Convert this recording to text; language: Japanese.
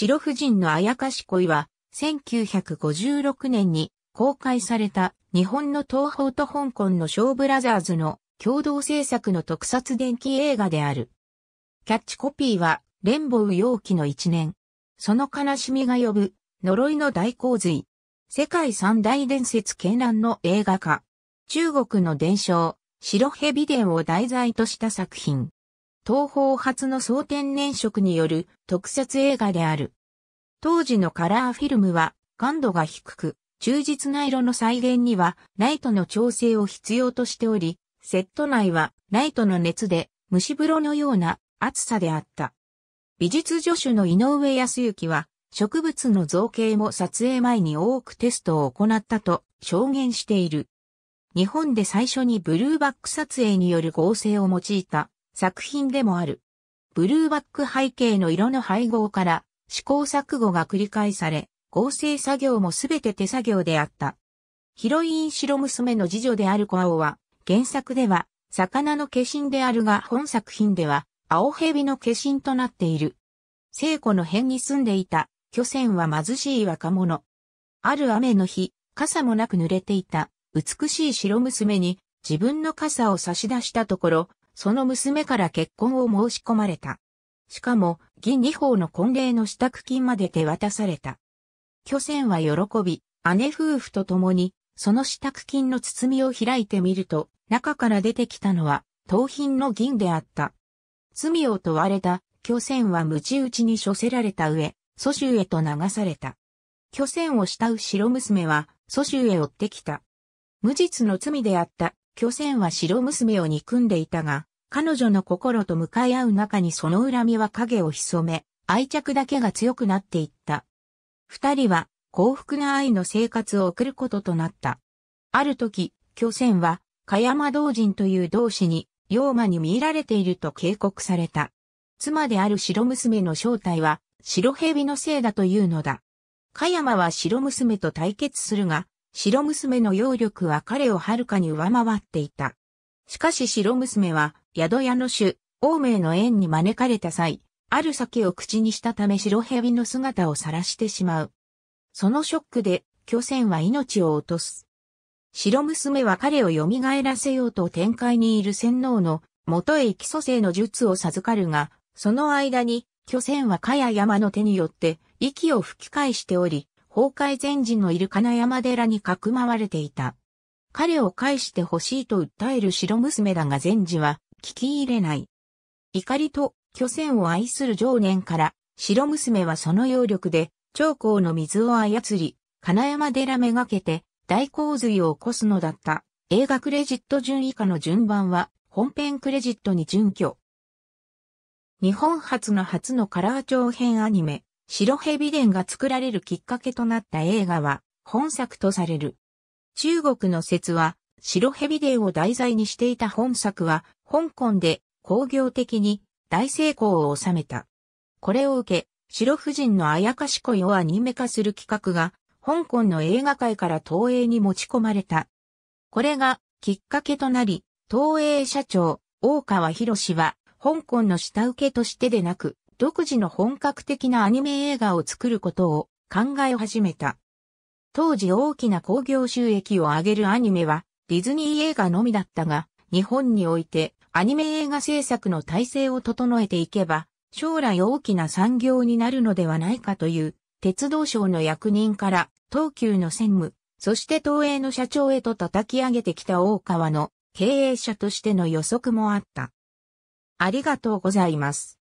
白婦人のあやかし恋は、1956年に公開された日本の東方と香港のショーブラザーズの共同制作の特撮電気映画である。キャッチコピーは、レンボウ陽気の一年。その悲しみが呼ぶ、呪いの大洪水。世界三大伝説絢爛の映画化。中国の伝承、白蛇伝を題材とした作品。東方初の総天然色による特撮映画である。当時のカラーフィルムは感度が低く、忠実な色の再現にはライトの調整を必要としており、セット内はライトの熱で蒸し風呂のような暑さであった。美術助手の井上康幸は植物の造形も撮影前に多くテストを行ったと証言している。日本で最初にブルーバック撮影による合成を用いた作品でもある。ブルーバック背景の色の配合から試行錯誤が繰り返され、合成作業もすべて手作業であった。ヒロイン白娘の次女であるコアオは、原作では、魚の化身であるが本作品では、青蛇の化身となっている。聖子の辺に住んでいた、巨船は貧しい若者。ある雨の日、傘もなく濡れていた、美しい白娘に、自分の傘を差し出したところ、その娘から結婚を申し込まれた。しかも、義二法の婚礼の支度金まで手渡された。巨船は喜び、姉夫婦と共に、その支度金の包みを開いてみると、中から出てきたのは、盗品の銀であった。罪を問われた、巨船は知打ちに処せられた上、蘇州へと流された。巨船を慕う白娘は、蘇州へ追ってきた。無実の罪であった、巨船は白娘を憎んでいたが、彼女の心と向かい合う中にその恨みは影を潜め、愛着だけが強くなっていった。二人は幸福な愛の生活を送ることとなった。ある時、巨泉は、加山道人という同士に、妖魔に見入られていると警告された。妻である白娘の正体は、白蛇のせいだというのだ。加山は白娘と対決するが、白娘の妖力は彼をはるかに上回っていた。しかし白娘は、宿屋の主、王明の縁に招かれた際、ある酒を口にしたため白蛇の姿を晒してしまう。そのショックで、巨船は命を落とす。白娘は彼を蘇らせようと天界にいる洗脳の元へ基礎性の術を授かるが、その間に、巨船はかや山の手によって、息を吹き返しており、崩壊前時のいる金山寺にかくまわれていた。彼を返してほしいと訴える白娘だが善治は聞き入れない。怒りと巨船を愛する常年から白娘はその揚力で長江の水を操り、金山寺めがけて大洪水を起こすのだった。映画クレジット順以下の順番は本編クレジットに準拠。日本初の初のカラー長編アニメ、白蛇伝が作られるきっかけとなった映画は本作とされる。中国の説は、白蛇伝を題材にしていた本作は、香港で工業的に大成功を収めた。これを受け、白夫人のあやかし恋をアニメ化する企画が、香港の映画界から東映に持ち込まれた。これがきっかけとなり、東映社長、大川博士は、香港の下請けとしてでなく、独自の本格的なアニメ映画を作ることを考え始めた。当時大きな興行収益を上げるアニメはディズニー映画のみだったが、日本においてアニメ映画制作の体制を整えていけば、将来大きな産業になるのではないかという、鉄道省の役人から東急の専務、そして東映の社長へと叩き上げてきた大川の経営者としての予測もあった。ありがとうございます。